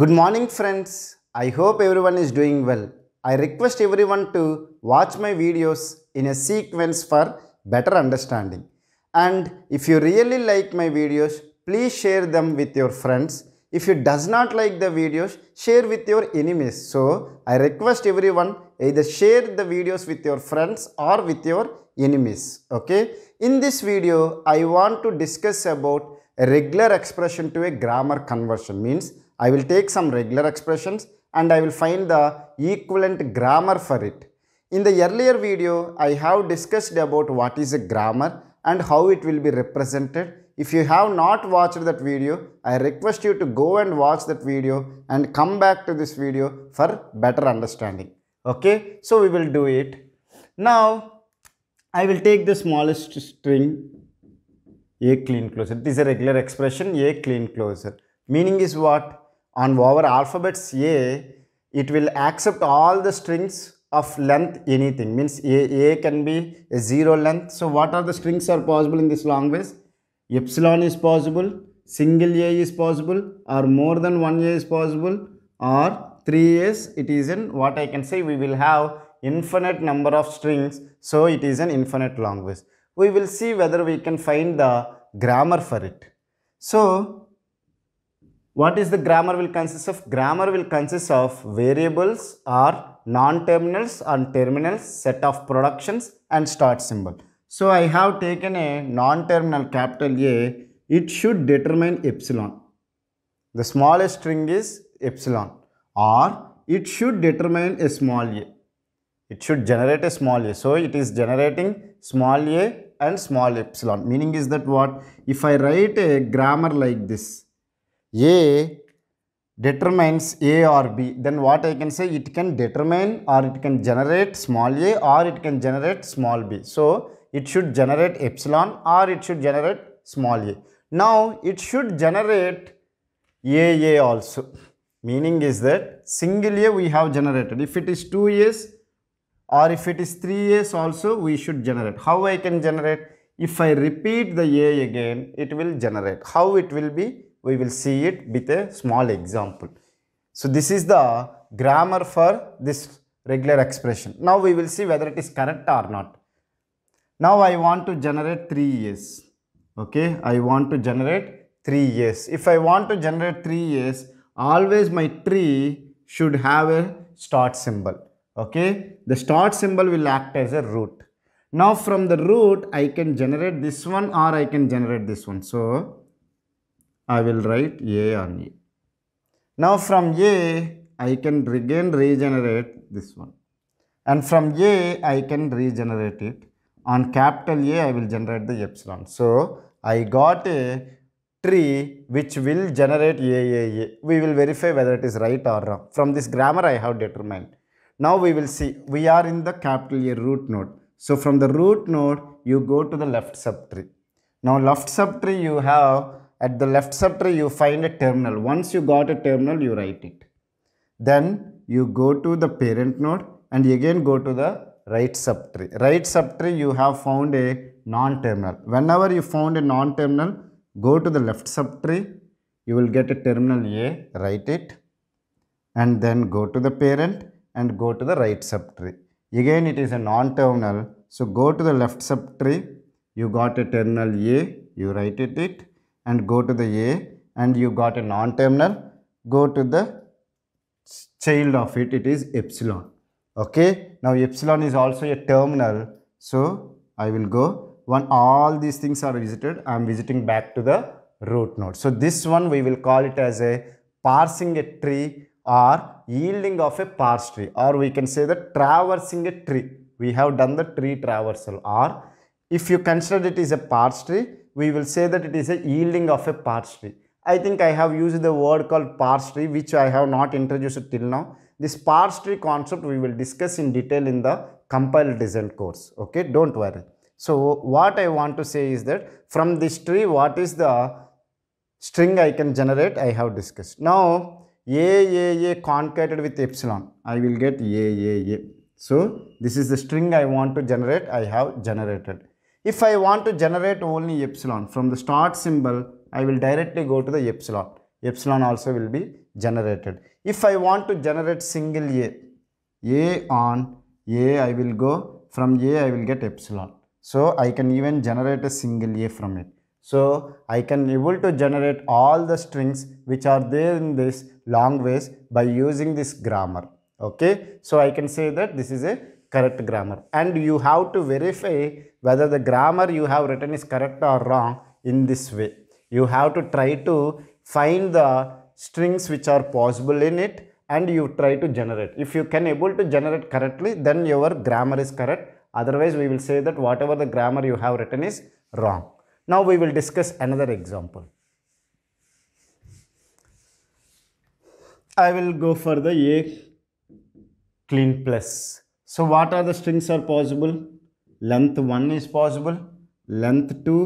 Good morning friends. I hope everyone is doing well. I request everyone to watch my videos in a sequence for better understanding. And if you really like my videos, please share them with your friends. If you does not like the videos, share with your enemies. So, I request everyone either share the videos with your friends or with your enemies. Okay. In this video, I want to discuss about a regular expression to a grammar conversion means I will take some regular expressions and I will find the equivalent grammar for it. In the earlier video, I have discussed about what is a grammar and how it will be represented. If you have not watched that video, I request you to go and watch that video and come back to this video for better understanding. Okay, so we will do it. Now, I will take the smallest string a clean closer. This is a regular expression a clean closer. Meaning is what? on our alphabets A, it will accept all the strings of length anything means a, a can be a zero length so what are the strings are possible in this language epsilon is possible single a is possible or more than one a is possible or three a's it is in what i can say we will have infinite number of strings so it is an infinite language we will see whether we can find the grammar for it so what is the grammar will consist of? Grammar will consist of variables or non-terminals and terminals, set of productions and start symbol. So I have taken a non-terminal capital A. It should determine epsilon. The smallest string is epsilon or it should determine a small a. It should generate a small a. So it is generating small a and small epsilon. Meaning is that what? If I write a grammar like this, a determines A or B, then what I can say, it can determine or it can generate small a or it can generate small b. So, it should generate epsilon or it should generate small a. Now, it should generate A also. Meaning is that single A we have generated. If it is 2 A's or if it is 3 A's also we should generate. How I can generate? If I repeat the A again, it will generate. How it will be? we will see it with a small example. So this is the grammar for this regular expression. Now we will see whether it is correct or not. Now I want to generate 3 years. Okay, I want to generate 3 years. If I want to generate 3 years, always my tree should have a start symbol. Okay, the start symbol will act as a root. Now from the root, I can generate this one or I can generate this one. So, I will write A on A. Now from A, I can again regenerate this one. And from A, I can regenerate it. On capital A, I will generate the epsilon. So, I got a tree which will generate A, A, A. We will verify whether it is right or wrong. From this grammar, I have determined. Now, we will see. We are in the capital A root node. So, from the root node, you go to the left subtree. Now, left subtree, you have at the left subtree, you find a terminal. Once you got a terminal, you write it. Then you go to the parent node and again go to the right subtree. Right subtree, you have found a non-terminal. Whenever you found a non-terminal, go to the left subtree. You will get a terminal A, write it. And then go to the parent and go to the right subtree. Again, it is a non-terminal. So, go to the left subtree. You got a terminal A, you write it. it and go to the A and you got a non-terminal, go to the child of it, it is epsilon. Okay, now epsilon is also a terminal. So, I will go. When all these things are visited, I am visiting back to the root node. So, this one we will call it as a parsing a tree or yielding of a parse tree or we can say that traversing a tree. We have done the tree traversal or if you consider it is a parse tree, we will say that it is a yielding of a parse tree. I think I have used the word called parse tree which I have not introduced till now. This parse tree concept we will discuss in detail in the compiled design course. Okay, don't worry. So what I want to say is that from this tree what is the string I can generate I have discussed. Now a a a concatenated with epsilon I will get a a a. So this is the string I want to generate I have generated. If I want to generate only epsilon from the start symbol, I will directly go to the epsilon. Epsilon also will be generated. If I want to generate single A, A on A I will go, from A I will get epsilon. So I can even generate a single A from it. So I can able to generate all the strings which are there in this long ways by using this grammar. Okay. So I can say that this is a correct grammar and you have to verify whether the grammar you have written is correct or wrong in this way you have to try to find the strings which are possible in it and you try to generate if you can able to generate correctly then your grammar is correct otherwise we will say that whatever the grammar you have written is wrong now we will discuss another example i will go for the a clean plus so what are the strings are possible? Length 1 is possible, length 2,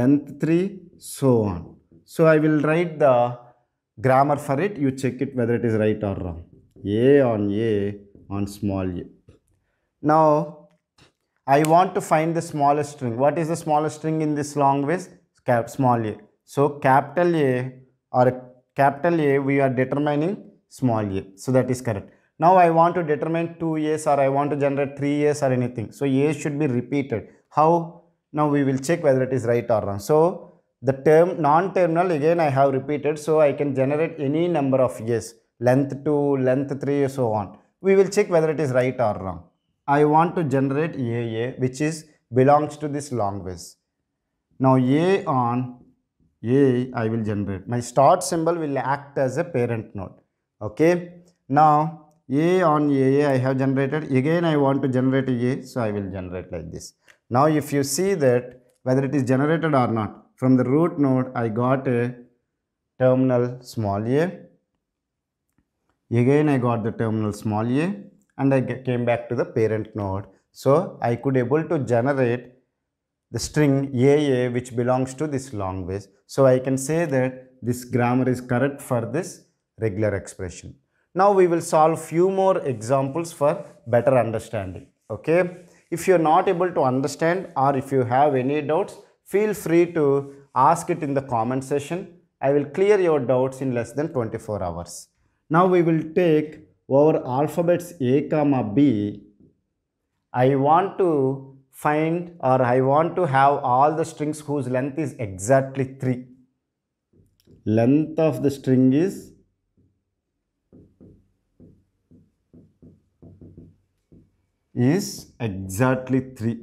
length 3, so on. So I will write the grammar for it. You check it whether it is right or wrong. A on A on small a. Now I want to find the smallest string. What is the smallest string in this long ways? Cap small a. So capital A or capital A we are determining small a. So that is correct. Now I want to determine 2 A's or I want to generate 3 A's or anything. So years should be repeated. How? Now we will check whether it is right or wrong. So the term non-terminal again I have repeated so I can generate any number of A's. Length 2, length 3 so on. We will check whether it is right or wrong. I want to generate AA which is belongs to this long ways. Now A on A I will generate. My start symbol will act as a parent node. Okay. Now a on AA I have generated again I want to generate A so I will generate like this. Now if you see that whether it is generated or not from the root node I got a terminal small a again I got the terminal small a and I came back to the parent node. So I could able to generate the string AA which belongs to this long So I can say that this grammar is correct for this regular expression. Now we will solve few more examples for better understanding. Okay. If you are not able to understand or if you have any doubts, feel free to ask it in the comment session. I will clear your doubts in less than 24 hours. Now we will take our alphabets A comma B. I want to find or I want to have all the strings whose length is exactly 3. Length of the string is is exactly 3.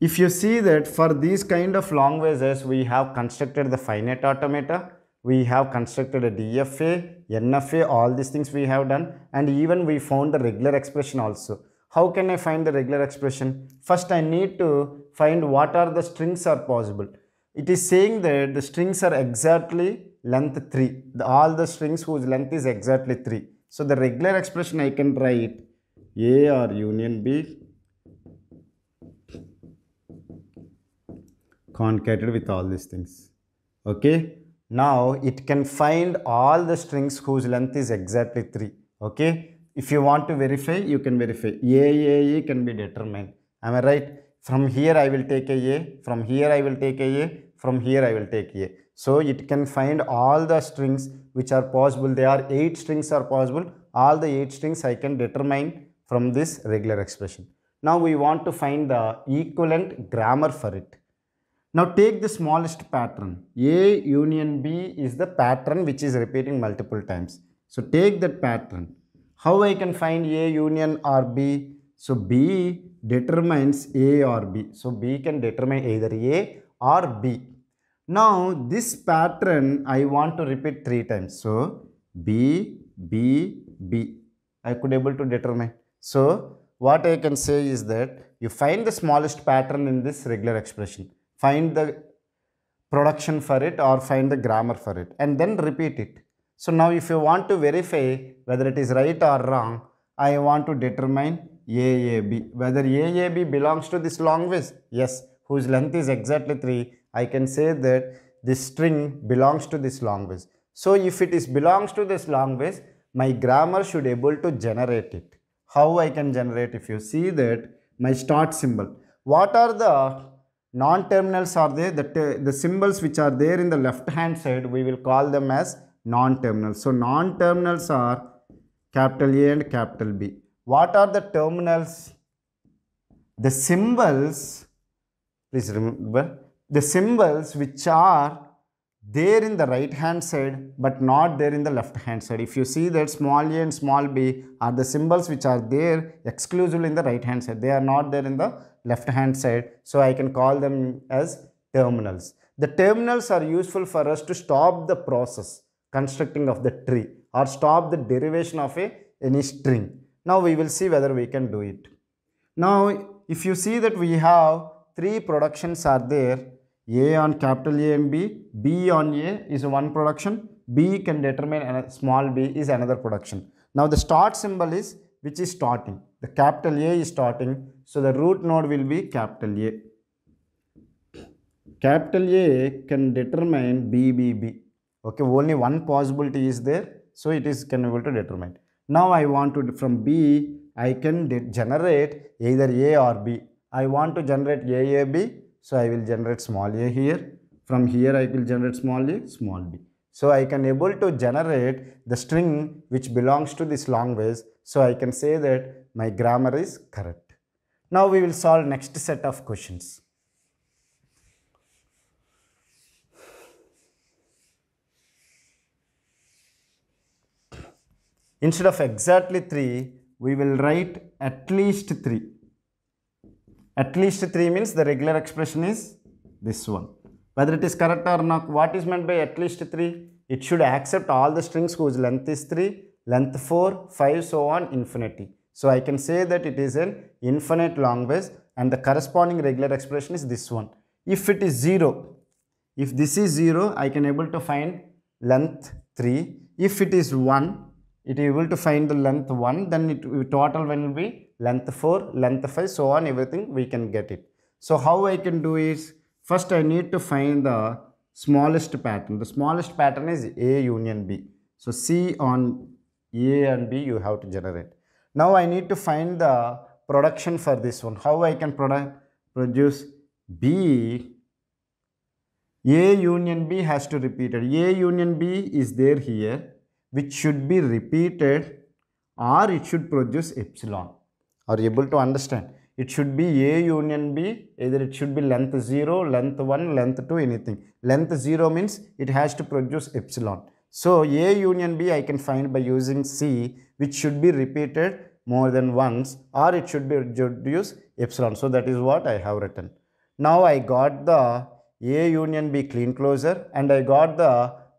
If you see that for these kind of languages, we have constructed the finite automata, we have constructed a DFA, NFA, all these things we have done and even we found the regular expression also. How can I find the regular expression? First I need to find what are the strings are possible. It is saying that the strings are exactly length 3. The, all the strings whose length is exactly 3. So the regular expression I can write a or union B concatenated with all these things. Okay. Now it can find all the strings whose length is exactly 3. Okay. If you want to verify, you can verify. A, A, A can be determined. Am I right? From here I will take a A. From here I will take a A. From here I will take a. So it can find all the strings which are possible. There are 8 strings are possible. All the 8 strings I can determine from this regular expression. Now we want to find the equivalent grammar for it. Now take the smallest pattern. A union B is the pattern which is repeating multiple times. So take that pattern. How I can find A union or B? So B determines A or B. So B can determine either A or B. Now this pattern I want to repeat three times. So B, B, B. I could able to determine. So, what I can say is that you find the smallest pattern in this regular expression. Find the production for it or find the grammar for it and then repeat it. So, now if you want to verify whether it is right or wrong, I want to determine AAB. Whether AAB belongs to this long Yes. Whose length is exactly 3. I can say that this string belongs to this long So, if it is belongs to this long my grammar should able to generate it how I can generate if you see that my start symbol. What are the non-terminals are there? The, the symbols which are there in the left hand side, we will call them as non-terminals. So non-terminals are capital A and capital B. What are the terminals? The symbols, please remember, the symbols which are there in the right hand side but not there in the left hand side. If you see that small a and small b are the symbols which are there exclusively in the right hand side. They are not there in the left hand side. So I can call them as terminals. The terminals are useful for us to stop the process constructing of the tree or stop the derivation of a any string. Now we will see whether we can do it. Now if you see that we have three productions are there a on capital A and B, B on A is one production, B can determine a small b is another production. Now the start symbol is which is starting. The capital A is starting, so the root node will be capital A. Capital A can determine B, B, B. Okay, only one possibility is there, so it is can able to determine. Now I want to from B, I can generate either A or B. I want to generate A, A, B so I will generate small a here. From here I will generate small a, small b. So I can able to generate the string which belongs to this long ways. So I can say that my grammar is correct. Now we will solve next set of questions. Instead of exactly 3, we will write at least 3. At least 3 means the regular expression is this one. Whether it is correct or not, what is meant by at least 3? It should accept all the strings whose length is 3, length 4, 5, so on, infinity. So I can say that it is an infinite long base and the corresponding regular expression is this one. If it is 0, if this is 0, I can able to find length 3. If it is 1, it is able to find the length 1, then it total when will be length 4, length 5, so on everything we can get it. So how I can do is, first I need to find the smallest pattern. The smallest pattern is A union B. So C on A and B you have to generate. Now I need to find the production for this one. How I can produce B a union B has to repeat it. A union B is there here, which should be repeated or it should produce epsilon. Are able to understand. It should be A union B, either it should be length 0, length 1, length 2, anything. Length 0 means it has to produce epsilon. So, A union B I can find by using C, which should be repeated more than once or it should be reduced epsilon. So, that is what I have written. Now, I got the A union B clean closure and I got the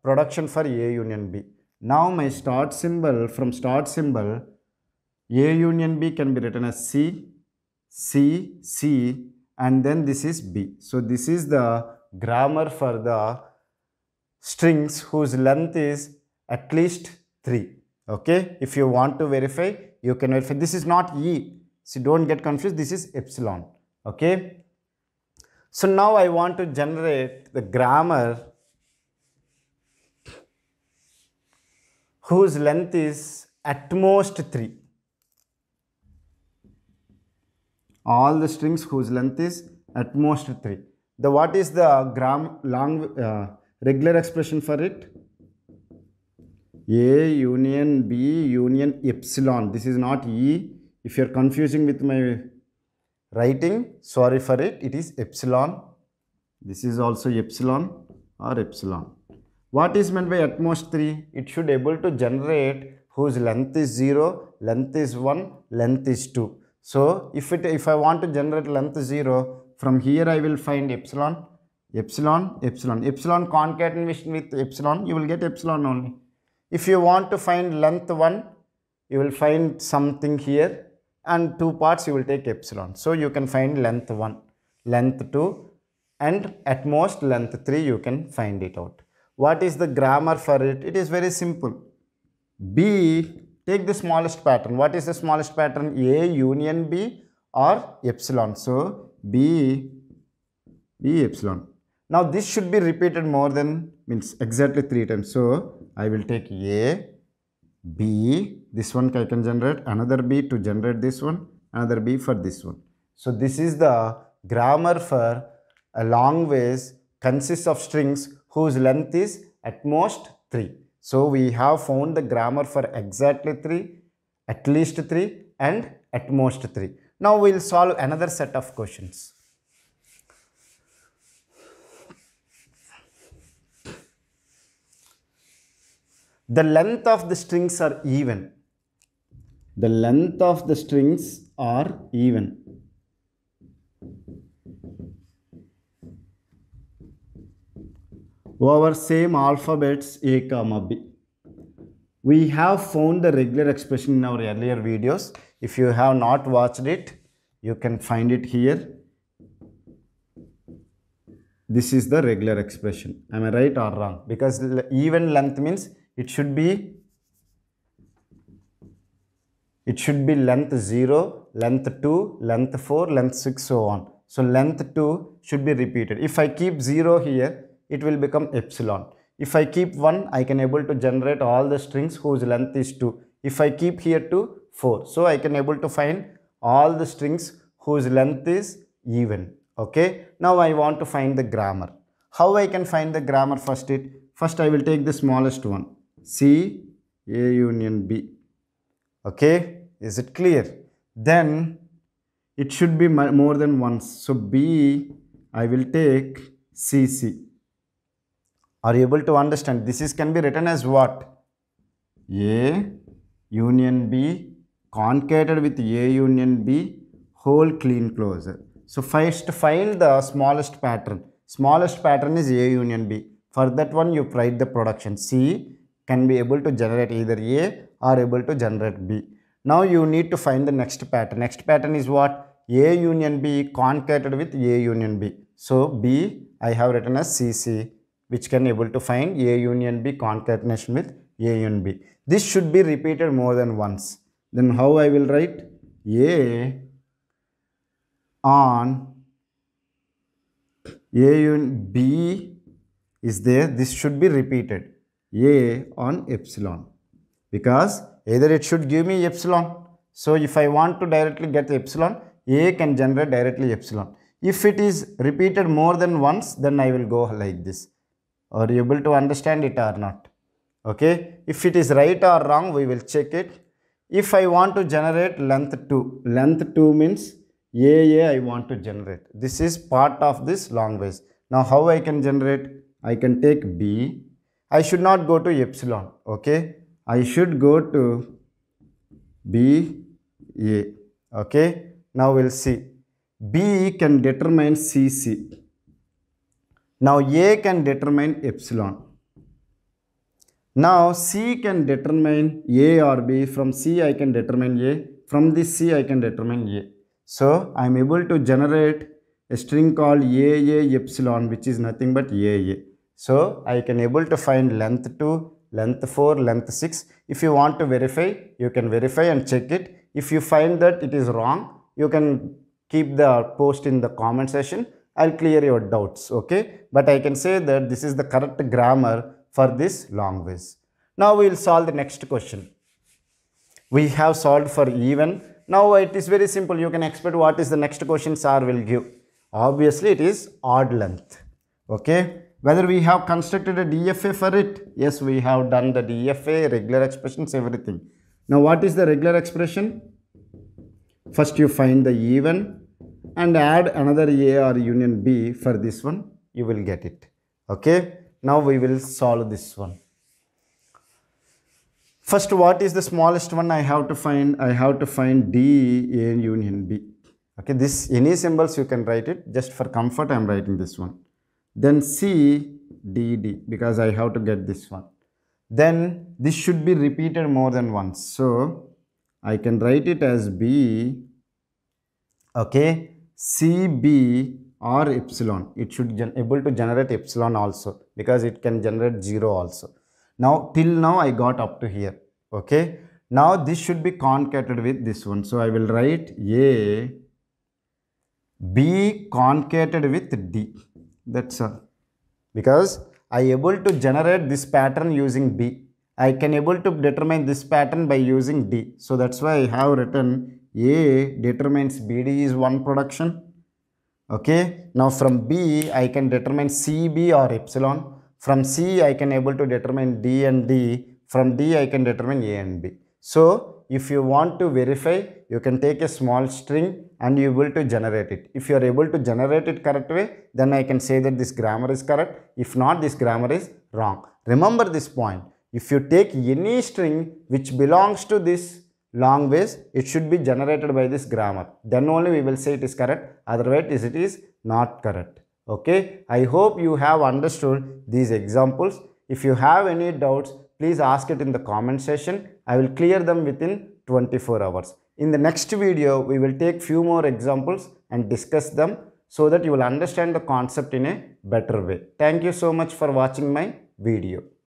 production for A union B. Now, my start symbol, from start symbol, a union B can be written as C, C, C and then this is B. So this is the grammar for the strings whose length is at least 3. Okay, if you want to verify, you can verify. This is not E. So don't get confused. This is epsilon. Okay. So now I want to generate the grammar whose length is at most 3. all the strings whose length is at most 3. The what is the gram long uh, regular expression for it? A union B union epsilon. This is not E. If you are confusing with my writing, sorry for it. It is epsilon. This is also epsilon or epsilon. What is meant by at most 3? It should able to generate whose length is 0, length is 1, length is 2. So if it if I want to generate length 0, from here I will find epsilon, epsilon, epsilon. Epsilon concatenation with epsilon, you will get epsilon only. If you want to find length 1, you will find something here and two parts you will take epsilon. So you can find length 1, length 2 and at most length 3 you can find it out. What is the grammar for it? It is very simple. B Take the smallest pattern. What is the smallest pattern? A union B or epsilon. So, B, B epsilon. Now, this should be repeated more than, means exactly three times. So, I will take A, B, this one I can generate, another B to generate this one, another B for this one. So, this is the grammar for a long ways consists of strings whose length is at most 3. So we have found the grammar for exactly 3, at least 3 and at most 3. Now we will solve another set of questions. The length of the strings are even. The length of the strings are even. over same alphabets a comma b. We have found the regular expression in our earlier videos. If you have not watched it, you can find it here. This is the regular expression. Am I right or wrong? Because even length means it should be it should be length 0, length 2, length 4, length 6, so on. So length 2 should be repeated. If I keep 0 here, it will become epsilon. If I keep 1, I can able to generate all the strings whose length is 2. If I keep here 2, 4. So I can able to find all the strings whose length is even. Okay. Now I want to find the grammar. How I can find the grammar first it? First I will take the smallest one. C A union B. Okay. Is it clear? Then it should be more than once. So B I will take CC are you able to understand this is can be written as what a union b concatenated with a union b whole clean closure so first find the smallest pattern smallest pattern is a union b for that one you write the production c can be able to generate either a or able to generate b now you need to find the next pattern next pattern is what a union b concatenated with a union b so b i have written as cc which can able to find A union B concatenation with A union B. This should be repeated more than once. Then how I will write? A on A union B is there. This should be repeated. A on epsilon because either it should give me epsilon. So if I want to directly get epsilon, A can generate directly epsilon. If it is repeated more than once, then I will go like this. Are you able to understand it or not? Okay. If it is right or wrong, we will check it. If I want to generate length 2, length 2 means AA I want to generate. This is part of this long ways. Now how I can generate? I can take B. I should not go to epsilon. Okay. I should go to B A. Okay. Now we'll see. B can determine CC. Now A can determine epsilon. Now C can determine A or B. From C I can determine A. From this C I can determine A. So I am able to generate a string called AA epsilon which is nothing but AA. So I can able to find length 2, length 4, length 6. If you want to verify, you can verify and check it. If you find that it is wrong, you can keep the post in the comment section I'll clear your doubts, okay? But I can say that this is the correct grammar for this language. Now we will solve the next question. We have solved for even. Now it is very simple. You can expect what is the next question SAR will give. Obviously it is odd length, okay? Whether we have constructed a DFA for it? Yes, we have done the DFA, regular expressions, everything. Now what is the regular expression? First you find the even, and add another A or union B for this one, you will get it. Okay. Now we will solve this one. First, what is the smallest one I have to find? I have to find D A union B. Okay, this any symbols you can write it. Just for comfort, I am writing this one. Then C D D because I have to get this one. Then this should be repeated more than once. So I can write it as B okay CB or epsilon. It should able to generate epsilon also because it can generate 0 also. Now till now I got up to here. Okay. Now this should be concatenated with this one. So I will write A B concatenated with D. That's all. Because I able to generate this pattern using B. I can able to determine this pattern by using D. So that's why I have written a determines BD is one production. Okay. Now from B, I can determine CB or epsilon. From C, I can able to determine D and D. From D, I can determine A and B. So if you want to verify, you can take a small string and you will to generate it. If you are able to generate it correct way, then I can say that this grammar is correct. If not, this grammar is wrong. Remember this point. If you take any string which belongs to this long ways it should be generated by this grammar then only we will say it is correct otherwise it is not correct okay i hope you have understood these examples if you have any doubts please ask it in the comment section i will clear them within 24 hours in the next video we will take few more examples and discuss them so that you will understand the concept in a better way thank you so much for watching my video